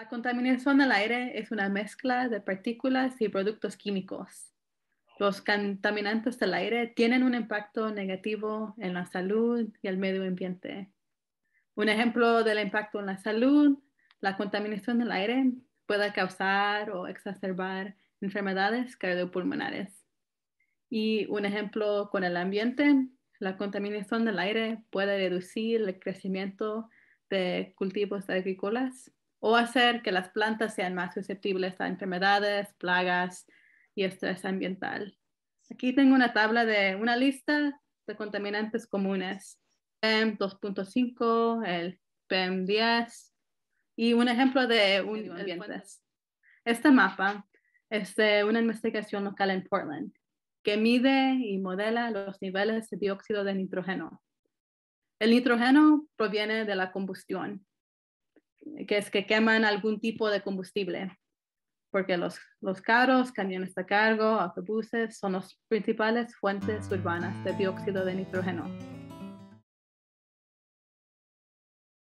La contaminación del aire es una mezcla de partículas y productos químicos. Los contaminantes del aire tienen un impacto negativo en la salud y el medio ambiente. Un ejemplo del impacto en la salud, la contaminación del aire puede causar o exacerbar enfermedades cardiopulmonares. Y un ejemplo con el ambiente, la contaminación del aire puede reducir el crecimiento de cultivos agrícolas o hacer que las plantas sean más susceptibles a enfermedades, plagas y estrés ambiental. Aquí tengo una tabla de una lista de contaminantes comunes, PM e 2.5, el PM e 10 y un ejemplo de un ambiente. Este mapa es de una investigación local en Portland que mide y modela los niveles de dióxido de nitrógeno. El nitrógeno proviene de la combustión que es que queman algún tipo de combustible, porque los, los carros, camiones de cargo, autobuses son las principales fuentes urbanas de dióxido de nitrógeno.